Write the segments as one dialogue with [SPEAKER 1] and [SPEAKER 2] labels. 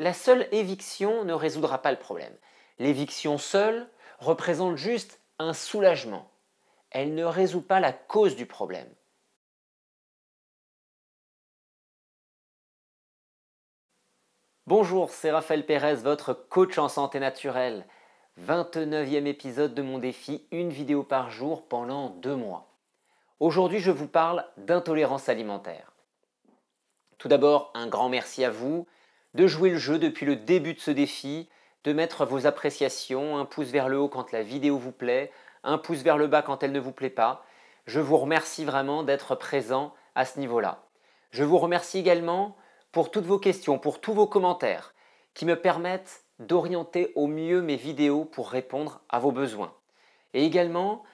[SPEAKER 1] la seule éviction ne résoudra pas le problème. L'éviction seule représente juste un soulagement. Elle ne résout pas la cause du problème. Bonjour, c'est Raphaël Pérez, votre coach en santé naturelle. 29e épisode de mon défi, une vidéo par jour pendant deux mois. Aujourd'hui, je vous parle d'intolérance alimentaire. Tout d'abord, un grand merci à vous de jouer le jeu depuis le début de ce défi, de mettre vos appréciations, un pouce vers le haut quand la vidéo vous plaît, un pouce vers le bas quand elle ne vous plaît pas. Je vous remercie vraiment d'être présent à ce niveau-là. Je vous remercie également pour toutes vos questions, pour tous vos commentaires qui me permettent d'orienter au mieux mes vidéos pour répondre à vos besoins. Et également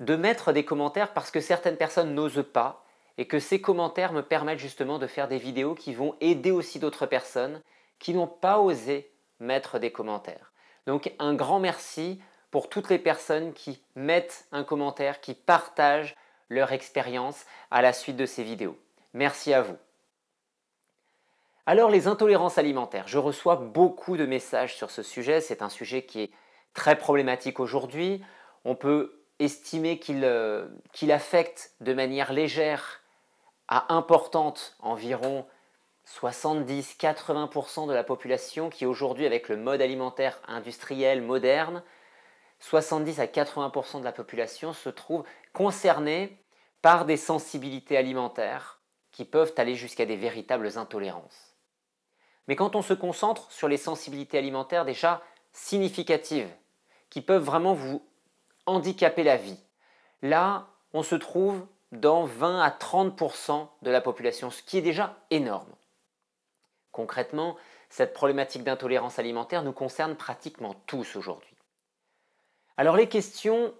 [SPEAKER 1] de mettre des commentaires parce que certaines personnes n'osent pas et que ces commentaires me permettent justement de faire des vidéos qui vont aider aussi d'autres personnes qui n'ont pas osé mettre des commentaires. Donc un grand merci pour toutes les personnes qui mettent un commentaire, qui partagent leur expérience à la suite de ces vidéos. Merci à vous. Alors les intolérances alimentaires, je reçois beaucoup de messages sur ce sujet, c'est un sujet qui est très problématique aujourd'hui. On peut estimer qu'il euh, affecte de manière légère à importante, environ 70-80% de la population qui aujourd'hui avec le mode alimentaire industriel moderne, 70 à 80% de la population se trouve concernée par des sensibilités alimentaires qui peuvent aller jusqu'à des véritables intolérances. Mais quand on se concentre sur les sensibilités alimentaires déjà significatives, qui peuvent vraiment vous handicaper la vie, là, on se trouve dans 20 à 30% de la population, ce qui est déjà énorme. Concrètement, cette problématique d'intolérance alimentaire nous concerne pratiquement tous aujourd'hui. Alors les questions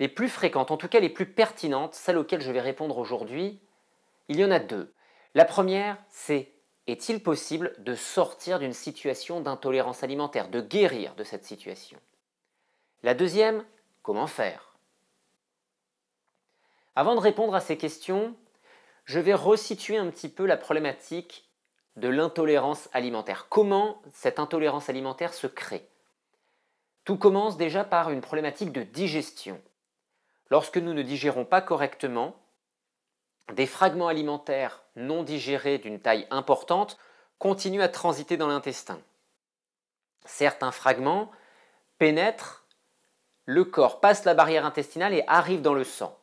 [SPEAKER 1] les plus fréquentes, en tout cas les plus pertinentes, celles auxquelles je vais répondre aujourd'hui, il y en a deux. La première, c'est est-il possible de sortir d'une situation d'intolérance alimentaire, de guérir de cette situation La deuxième, comment faire avant de répondre à ces questions, je vais resituer un petit peu la problématique de l'intolérance alimentaire. Comment cette intolérance alimentaire se crée Tout commence déjà par une problématique de digestion. Lorsque nous ne digérons pas correctement, des fragments alimentaires non digérés d'une taille importante continuent à transiter dans l'intestin. Certains fragments pénètrent le corps, passent la barrière intestinale et arrivent dans le sang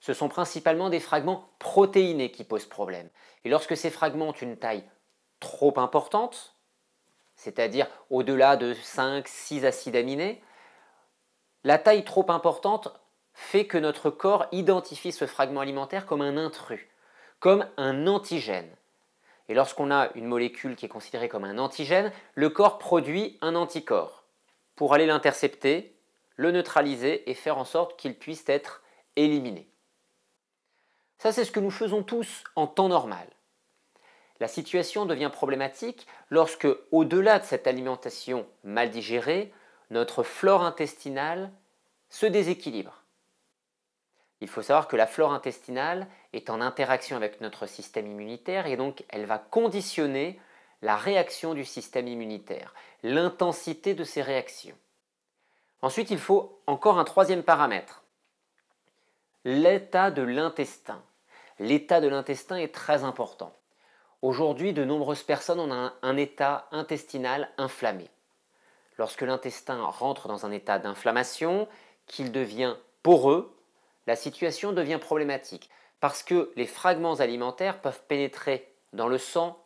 [SPEAKER 1] ce sont principalement des fragments protéinés qui posent problème. Et lorsque ces fragments ont une taille trop importante, c'est-à-dire au-delà de 5, 6 acides aminés, la taille trop importante fait que notre corps identifie ce fragment alimentaire comme un intrus, comme un antigène. Et lorsqu'on a une molécule qui est considérée comme un antigène, le corps produit un anticorps pour aller l'intercepter, le neutraliser et faire en sorte qu'il puisse être éliminé. Ça, c'est ce que nous faisons tous en temps normal. La situation devient problématique lorsque, au-delà de cette alimentation mal digérée, notre flore intestinale se déséquilibre. Il faut savoir que la flore intestinale est en interaction avec notre système immunitaire et donc elle va conditionner la réaction du système immunitaire, l'intensité de ces réactions. Ensuite, il faut encore un troisième paramètre, l'état de l'intestin l'état de l'intestin est très important. Aujourd'hui, de nombreuses personnes ont un, état intestinal inflammé. Lorsque l'intestin rentre dans un état d'inflammation, qu'il devient poreux, la situation devient problématique parce que les fragments alimentaires peuvent pénétrer dans le sang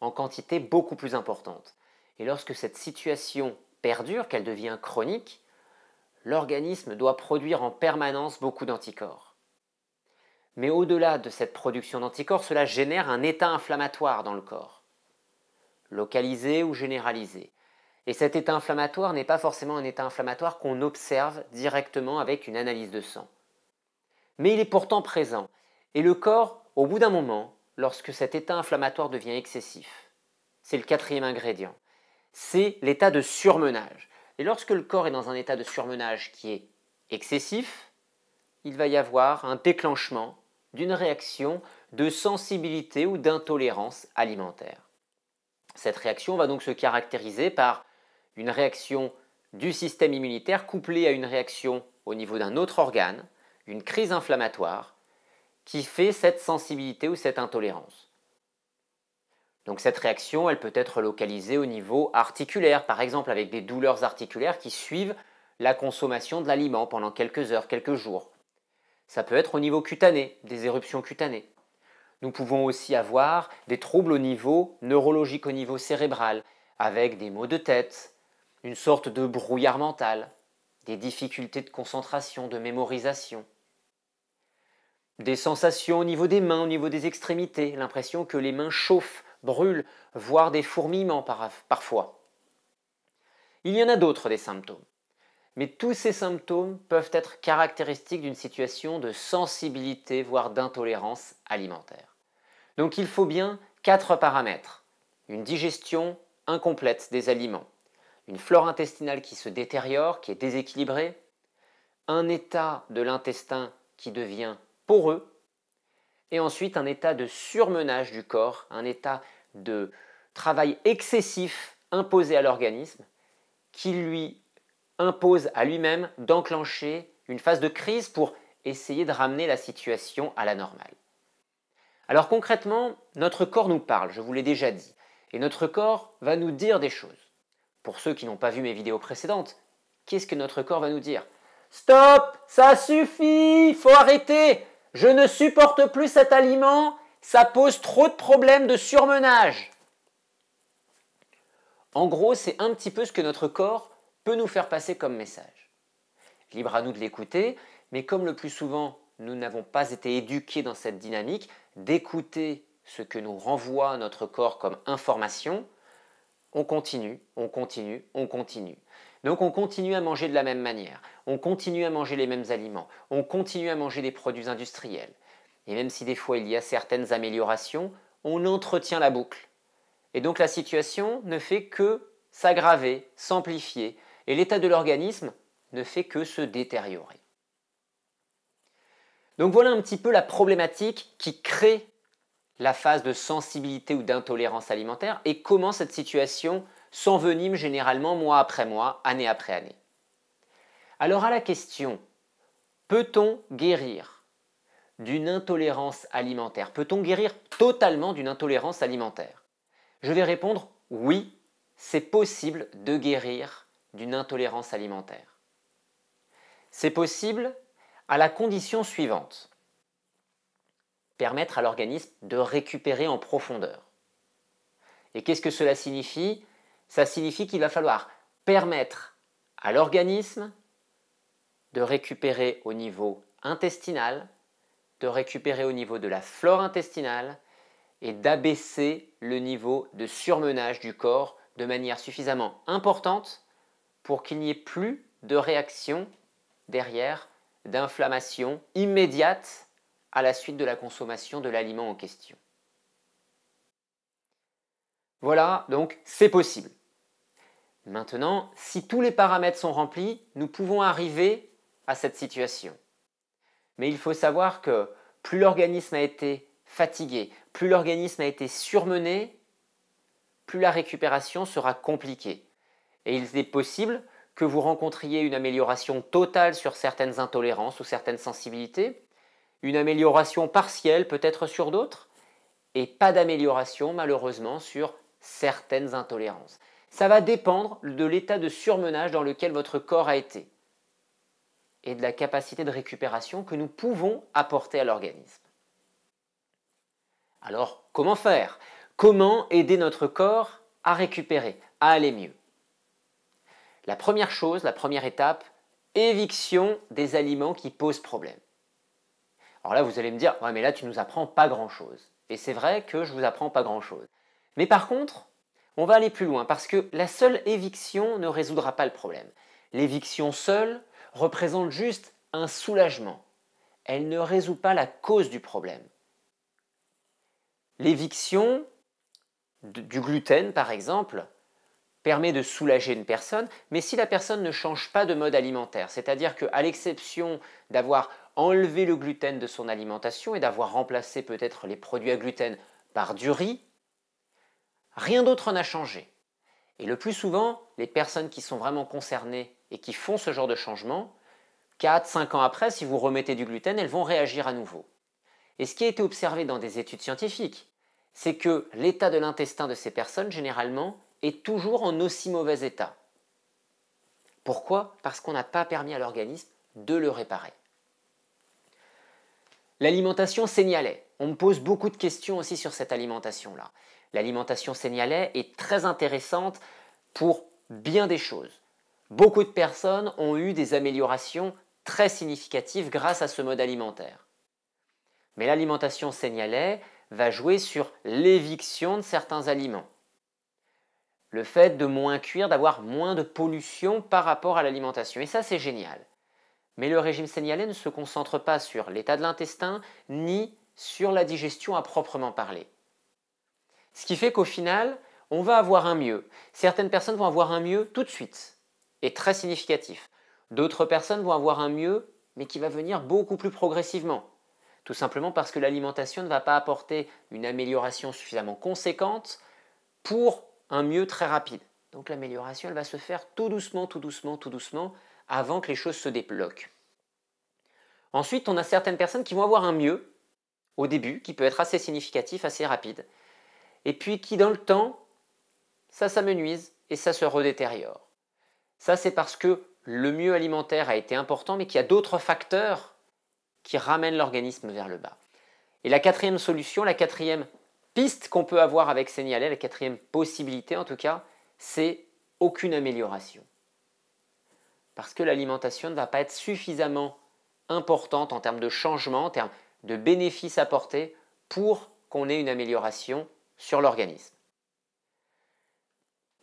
[SPEAKER 1] en quantité beaucoup plus importante. Et lorsque cette situation perdure, qu'elle devient chronique, l'organisme doit produire en permanence beaucoup d'anticorps. Mais au-delà de cette production d'anticorps, cela génère un état inflammatoire dans le corps, localisé ou généralisé. Et cet état inflammatoire n'est pas forcément un état inflammatoire qu'on observe directement avec une analyse de sang. Mais il est pourtant présent. Et le corps, au bout d'un moment, lorsque cet état inflammatoire devient excessif, c'est le quatrième ingrédient, c'est l'état de surmenage. Et lorsque le corps est dans un état de surmenage qui est excessif, il va y avoir un déclenchement d'une réaction de sensibilité ou d'intolérance alimentaire. Cette réaction va donc se caractériser par une réaction du système immunitaire couplée à une réaction au niveau d'un autre organe, une crise inflammatoire, qui fait cette sensibilité ou cette intolérance. Donc cette réaction, elle peut être localisée au niveau articulaire, par exemple avec des douleurs articulaires qui suivent la consommation de l'aliment pendant quelques heures, quelques jours. Ça peut être au niveau cutané, des éruptions cutanées. Nous pouvons aussi avoir des troubles au niveau neurologique, au niveau cérébral, avec des maux de tête, une sorte de brouillard mental, des difficultés de concentration, de mémorisation, des sensations au niveau des mains, au niveau des extrémités, l'impression que les mains chauffent, brûlent, voire des fourmillements parfois. Il y en a d'autres des symptômes. Mais tous ces symptômes peuvent être caractéristiques d'une situation de sensibilité, voire d'intolérance alimentaire. Donc il faut bien quatre paramètres. Une digestion incomplète des aliments, une flore intestinale qui se détériore, qui est déséquilibrée, un état de l'intestin qui devient poreux, et ensuite un état de surmenage du corps, un état de travail excessif imposé à l'organisme qui lui impose à lui-même d'enclencher une phase de crise pour essayer de ramener la situation à la normale. Alors concrètement, notre corps nous parle, je vous l'ai déjà dit, et notre corps va nous dire des choses. Pour ceux qui n'ont pas vu mes vidéos précédentes, qu'est-ce que notre corps va nous dire Stop Ça suffit Faut arrêter Je ne supporte plus cet aliment Ça pose trop de problèmes de surmenage En gros, c'est un petit peu ce que notre corps peut nous faire passer comme message. Libre à nous de l'écouter, mais comme le plus souvent nous n'avons pas été éduqués dans cette dynamique d'écouter ce que nous renvoie notre corps comme information, on continue, on continue, on continue. Donc on continue à manger de la même manière, on continue à manger les mêmes aliments, on continue à manger des produits industriels. Et même si des fois il y a certaines améliorations, on entretient la boucle. Et donc la situation ne fait que s'aggraver, s'amplifier, et l'état de l'organisme ne fait que se détériorer. Donc voilà un petit peu la problématique qui crée la phase de sensibilité ou d'intolérance alimentaire et comment cette situation s'envenime généralement mois après mois, année après année. Alors à la question, peut-on guérir d'une intolérance alimentaire Peut-on guérir totalement d'une intolérance alimentaire Je vais répondre oui, c'est possible de guérir d'une intolérance alimentaire. C'est possible à la condition suivante. Permettre à l'organisme de récupérer en profondeur. Et qu'est-ce que cela signifie Ça signifie qu'il va falloir permettre à l'organisme de récupérer au niveau intestinal, de récupérer au niveau de la flore intestinale et d'abaisser le niveau de surmenage du corps de manière suffisamment importante pour qu'il n'y ait plus de réaction derrière, d'inflammation immédiate à la suite de la consommation de l'aliment en question. Voilà, donc c'est possible. Maintenant, si tous les paramètres sont remplis, nous pouvons arriver à cette situation. Mais il faut savoir que plus l'organisme a été fatigué, plus l'organisme a été surmené, plus la récupération sera compliquée. Et il est possible que vous rencontriez une amélioration totale sur certaines intolérances ou certaines sensibilités, une amélioration partielle peut-être sur d'autres, et pas d'amélioration malheureusement sur certaines intolérances. Ça va dépendre de l'état de surmenage dans lequel votre corps a été et de la capacité de récupération que nous pouvons apporter à l'organisme. Alors, comment faire Comment aider notre corps à récupérer, à aller mieux la première chose, la première étape, éviction des aliments qui posent problème. Alors là, vous allez me dire, ouais, mais là, tu nous apprends pas grand-chose. Et c'est vrai que je vous apprends pas grand-chose. Mais par contre, on va aller plus loin parce que la seule éviction ne résoudra pas le problème. L'éviction seule représente juste un soulagement. Elle ne résout pas la cause du problème. L'éviction du gluten, par exemple, permet de soulager une personne, mais si la personne ne change pas de mode alimentaire, c'est-à-dire qu'à l'exception d'avoir enlevé le gluten de son alimentation et d'avoir remplacé peut-être les produits à gluten par du riz, rien d'autre n'a changé. Et le plus souvent, les personnes qui sont vraiment concernées et qui font ce genre de changement, 4-5 ans après, si vous remettez du gluten, elles vont réagir à nouveau. Et ce qui a été observé dans des études scientifiques, c'est que l'état de l'intestin de ces personnes, généralement, est toujours en aussi mauvais état. Pourquoi Parce qu'on n'a pas permis à l'organisme de le réparer. L'alimentation signalait On me pose beaucoup de questions aussi sur cette alimentation-là. L'alimentation signalait est très intéressante pour bien des choses. Beaucoup de personnes ont eu des améliorations très significatives grâce à ce mode alimentaire. Mais l'alimentation signalait va jouer sur l'éviction de certains aliments le fait de moins cuire, d'avoir moins de pollution par rapport à l'alimentation. Et ça, c'est génial. Mais le régime signalé ne se concentre pas sur l'état de l'intestin ni sur la digestion à proprement parler. Ce qui fait qu'au final, on va avoir un mieux. Certaines personnes vont avoir un mieux tout de suite, et très significatif. D'autres personnes vont avoir un mieux, mais qui va venir beaucoup plus progressivement. Tout simplement parce que l'alimentation ne va pas apporter une amélioration suffisamment conséquente pour un mieux très rapide. Donc l'amélioration, elle va se faire tout doucement, tout doucement, tout doucement, avant que les choses se débloquent. Ensuite, on a certaines personnes qui vont avoir un mieux au début, qui peut être assez significatif, assez rapide, et puis qui dans le temps, ça s'amenuise et ça se redétériore. Ça, c'est parce que le mieux alimentaire a été important, mais qu'il y a d'autres facteurs qui ramènent l'organisme vers le bas. Et la quatrième solution, la quatrième piste qu'on peut avoir avec Sénialet, la quatrième possibilité en tout cas, c'est aucune amélioration. Parce que l'alimentation ne va pas être suffisamment importante en termes de changement, en termes de bénéfices apportés pour qu'on ait une amélioration sur l'organisme.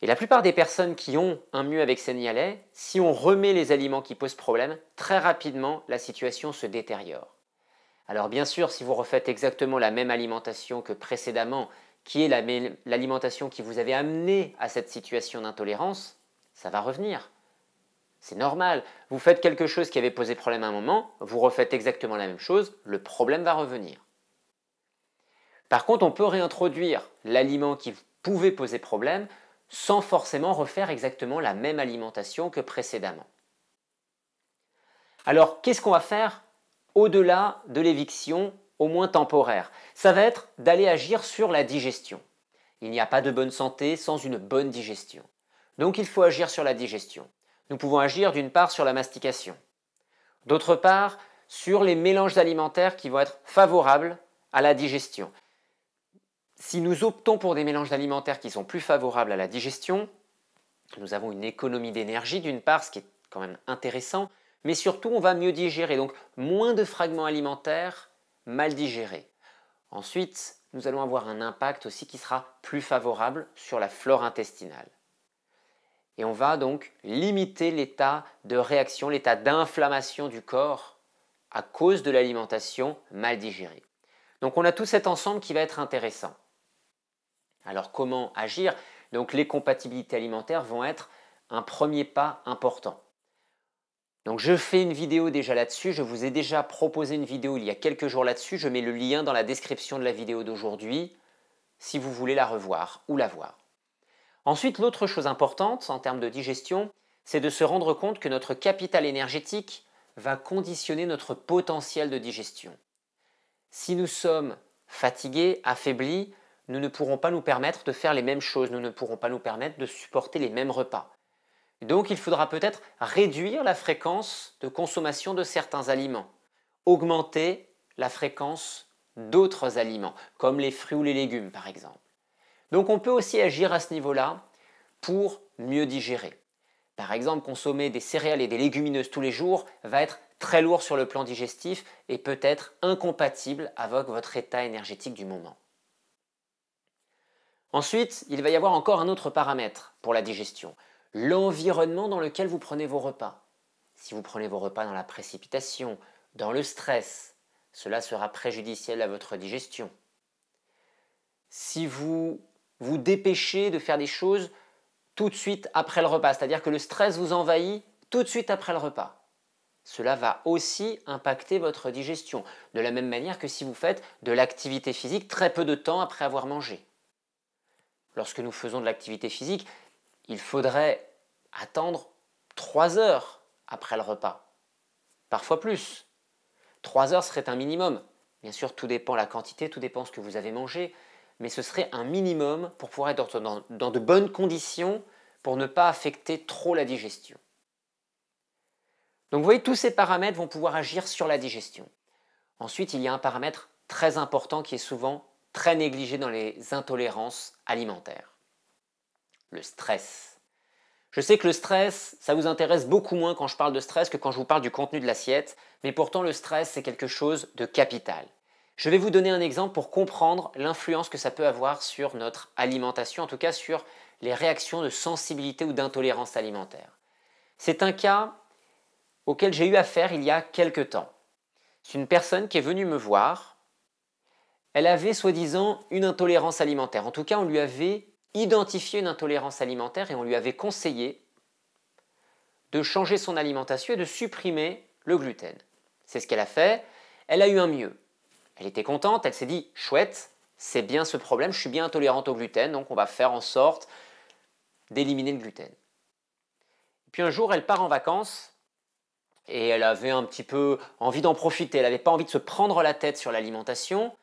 [SPEAKER 1] Et la plupart des personnes qui ont un mieux avec Sénialet, si on remet les aliments qui posent problème, très rapidement la situation se détériore. Alors bien sûr, si vous refaites exactement la même alimentation que précédemment, qui est l'alimentation qui vous avait amené à cette situation d'intolérance, ça va revenir. C'est normal. Vous faites quelque chose qui avait posé problème à un moment, vous refaites exactement la même chose, le problème va revenir. Par contre, on peut réintroduire l'aliment qui pouvait poser problème sans forcément refaire exactement la même alimentation que précédemment. Alors, qu'est-ce qu'on va faire au-delà de l'éviction, au moins temporaire. Ça va être d'aller agir sur la digestion. Il n'y a pas de bonne santé sans une bonne digestion. Donc il faut agir sur la digestion. Nous pouvons agir d'une part sur la mastication, d'autre part sur les mélanges alimentaires qui vont être favorables à la digestion. Si nous optons pour des mélanges alimentaires qui sont plus favorables à la digestion, nous avons une économie d'énergie d'une part, ce qui est quand même intéressant, mais surtout on va mieux digérer, donc moins de fragments alimentaires mal digérés. Ensuite, nous allons avoir un impact aussi qui sera plus favorable sur la flore intestinale. Et on va donc limiter l'état de réaction, l'état d'inflammation du corps à cause de l'alimentation mal digérée. Donc on a tout cet ensemble qui va être intéressant. Alors comment agir Donc les compatibilités alimentaires vont être un premier pas important. Donc je fais une vidéo déjà là-dessus, je vous ai déjà proposé une vidéo il y a quelques jours là-dessus, je mets le lien dans la description de la vidéo d'aujourd'hui si vous voulez la revoir ou la voir. Ensuite, l'autre chose importante en termes de digestion, c'est de se rendre compte que notre capital énergétique va conditionner notre potentiel de digestion. Si nous sommes fatigués, affaiblis, nous ne pourrons pas nous permettre de faire les mêmes choses, nous ne pourrons pas nous permettre de supporter les mêmes repas. Donc il faudra peut-être réduire la fréquence de consommation de certains aliments, augmenter la fréquence d'autres aliments, comme les fruits ou les légumes par exemple. Donc on peut aussi agir à ce niveau-là pour mieux digérer. Par exemple, consommer des céréales et des légumineuses tous les jours va être très lourd sur le plan digestif et peut-être incompatible avec votre état énergétique du moment. Ensuite, il va y avoir encore un autre paramètre pour la digestion l'environnement dans lequel vous prenez vos repas. Si vous prenez vos repas dans la précipitation, dans le stress, cela sera préjudiciel à votre digestion. Si vous vous dépêchez de faire des choses tout de suite après le repas, c'est-à-dire que le stress vous envahit tout de suite après le repas, cela va aussi impacter votre digestion, de la même manière que si vous faites de l'activité physique très peu de temps après avoir mangé. Lorsque nous faisons de l'activité physique, il faudrait attendre 3 heures après le repas, parfois plus. Trois heures serait un minimum. Bien sûr, tout dépend la quantité, tout dépend ce que vous avez mangé, mais ce serait un minimum pour pouvoir être dans, dans de bonnes conditions pour ne pas affecter trop la digestion. Donc vous voyez, tous ces paramètres vont pouvoir agir sur la digestion. Ensuite, il y a un paramètre très important qui est souvent très négligé dans les intolérances alimentaires le stress. Je sais que le stress, ça vous intéresse beaucoup moins quand je parle de stress que quand je vous parle du contenu de l'assiette, mais pourtant le stress, c'est quelque chose de capital. Je vais vous donner un exemple pour comprendre l'influence que ça peut avoir sur notre alimentation, en tout cas sur les réactions de sensibilité ou d'intolérance alimentaire. C'est un cas auquel j'ai eu affaire il y a quelque temps. C'est une personne qui est venue me voir. Elle avait soi-disant une intolérance alimentaire. En tout cas, on lui avait identifié une intolérance alimentaire et on lui avait conseillé de changer son alimentation et de supprimer le gluten. C'est ce qu'elle a fait. Elle a eu un mieux. Elle était contente, elle s'est dit chouette, c'est bien ce problème, je suis bien intolérante au gluten, donc on va faire en sorte d'éliminer le gluten. Puis un jour, elle part en vacances et elle avait un petit peu envie d'en profiter, elle n'avait pas envie de se prendre la tête sur l'alimentation,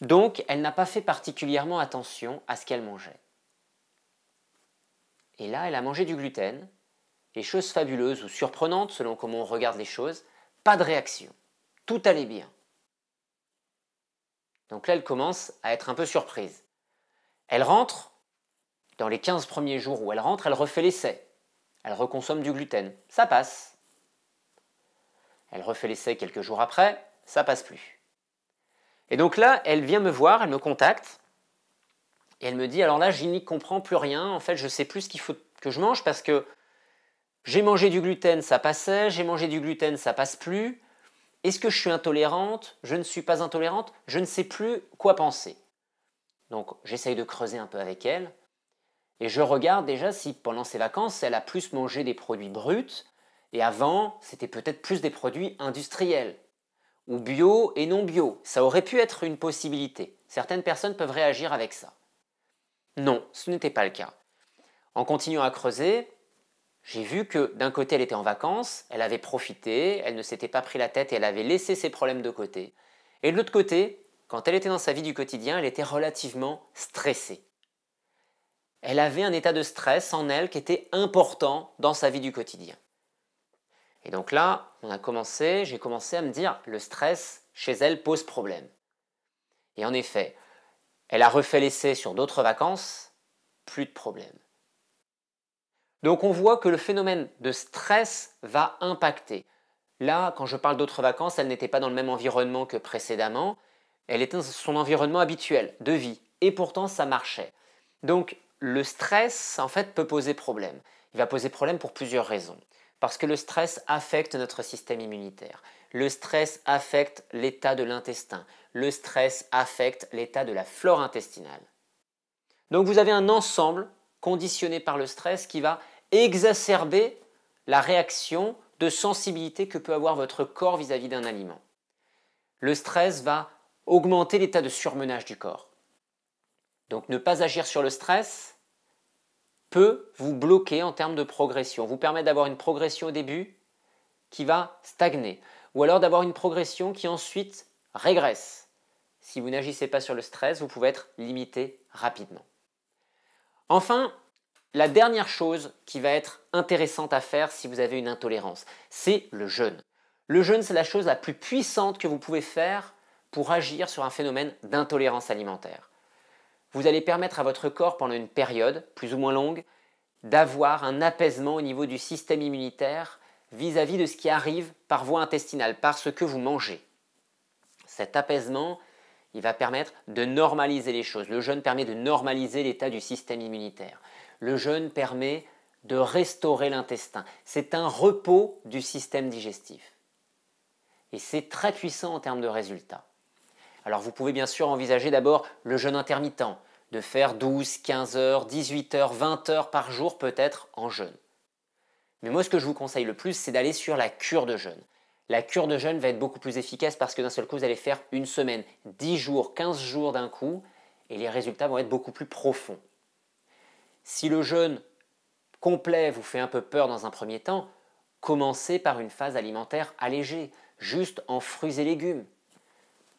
[SPEAKER 1] donc elle n'a pas fait particulièrement attention à ce qu'elle mangeait. Et là, elle a mangé du gluten. Et choses fabuleuses ou surprenantes selon comment on regarde les choses, pas de réaction. Tout allait bien. Donc là, elle commence à être un peu surprise. Elle rentre, dans les 15 premiers jours où elle rentre, elle refait l'essai. Elle reconsomme du gluten. Ça passe. Elle refait l'essai quelques jours après, ça passe plus. Et donc là, elle vient me voir, elle me contacte, et elle me dit alors là, je n'y comprends plus rien. En fait, je sais plus ce qu'il faut que je mange parce que j'ai mangé du gluten, ça passait. J'ai mangé du gluten, ça passe plus. Est-ce que je suis intolérante Je ne suis pas intolérante. Je ne sais plus quoi penser. Donc, j'essaye de creuser un peu avec elle. Et je regarde déjà si pendant ses vacances, elle a plus mangé des produits bruts. Et avant, c'était peut-être plus des produits industriels. Ou bio et non bio. Ça aurait pu être une possibilité. Certaines personnes peuvent réagir avec ça. Non, ce n'était pas le cas. En continuant à creuser, j'ai vu que d'un côté, elle était en vacances, elle avait profité, elle ne s'était pas pris la tête et elle avait laissé ses problèmes de côté. Et de l'autre côté, quand elle était dans sa vie du quotidien, elle était relativement stressée. Elle avait un état de stress en elle qui était important dans sa vie du quotidien. Et donc là, on a commencé, j'ai commencé à me dire, le stress chez elle pose problème. Et en effet, elle a refait l'essai sur d'autres vacances, plus de problème. Donc on voit que le phénomène de stress va impacter. Là, quand je parle d'autres vacances, elle n'était pas dans le même environnement que précédemment, elle était dans son environnement habituel de vie, et pourtant ça marchait. Donc le stress, en fait, peut poser problème. Il va poser problème pour plusieurs raisons. Parce que le stress affecte notre système immunitaire. Le stress affecte l'état de l'intestin le stress affecte l'état de la flore intestinale. Donc vous avez un ensemble conditionné par le stress qui va exacerber la réaction de sensibilité que peut avoir votre corps vis-à-vis d'un aliment. Le stress va augmenter l'état de surmenage du corps. Donc ne pas agir sur le stress peut vous bloquer en termes de progression, vous permet d'avoir une progression au début qui va stagner, ou alors d'avoir une progression qui ensuite régresse si vous n'agissez pas sur le stress, vous pouvez être limité rapidement. Enfin, la dernière chose qui va être intéressante à faire si vous avez une intolérance, c'est le jeûne. Le jeûne, c'est la chose la plus puissante que vous pouvez faire pour agir sur un phénomène d'intolérance alimentaire. Vous allez permettre à votre corps pendant une période, plus ou moins longue, d'avoir un apaisement au niveau du système immunitaire vis-à-vis de ce qui arrive par voie intestinale, par ce que vous mangez. Cet apaisement, il va permettre de normaliser les choses. Le jeûne permet de normaliser l'état du système immunitaire. Le jeûne permet de restaurer l'intestin. C'est un repos du système digestif. Et c'est très puissant en termes de résultats. Alors vous pouvez bien sûr envisager d'abord le jeûne intermittent, de faire 12, 15 heures, 18 heures, 20 heures par jour peut-être en jeûne. Mais moi ce que je vous conseille le plus, c'est d'aller sur la cure de jeûne. La cure de jeûne va être beaucoup plus efficace parce que d'un seul coup, vous allez faire une semaine, 10 jours, 15 jours d'un coup, et les résultats vont être beaucoup plus profonds. Si le jeûne complet vous fait un peu peur dans un premier temps, commencez par une phase alimentaire allégée, juste en fruits et légumes.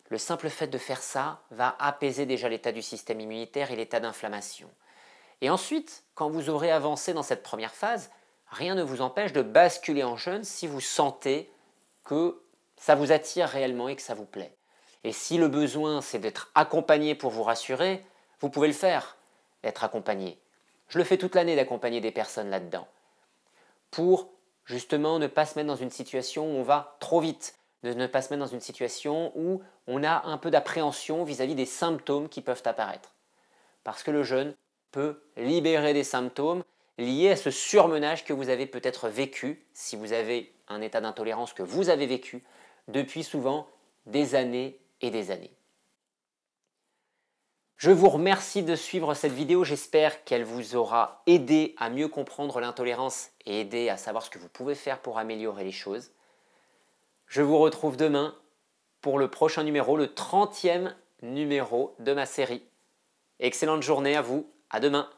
[SPEAKER 1] Le simple fait de faire ça va apaiser déjà l'état du système immunitaire et l'état d'inflammation. Et ensuite, quand vous aurez avancé dans cette première phase, rien ne vous empêche de basculer en jeûne si vous sentez que ça vous attire réellement et que ça vous plaît. Et si le besoin, c'est d'être accompagné pour vous rassurer, vous pouvez le faire, être accompagné. Je le fais toute l'année d'accompagner des personnes là-dedans. Pour justement ne pas se mettre dans une situation où on va trop vite, de ne pas se mettre dans une situation où on a un peu d'appréhension vis-à-vis des symptômes qui peuvent apparaître. Parce que le jeûne peut libérer des symptômes liés à ce surmenage que vous avez peut-être vécu si vous avez un état d'intolérance que vous avez vécu depuis souvent des années et des années. Je vous remercie de suivre cette vidéo, j'espère qu'elle vous aura aidé à mieux comprendre l'intolérance et aidé à savoir ce que vous pouvez faire pour améliorer les choses. Je vous retrouve demain pour le prochain numéro, le 30e numéro de ma série. Excellente journée à vous, à demain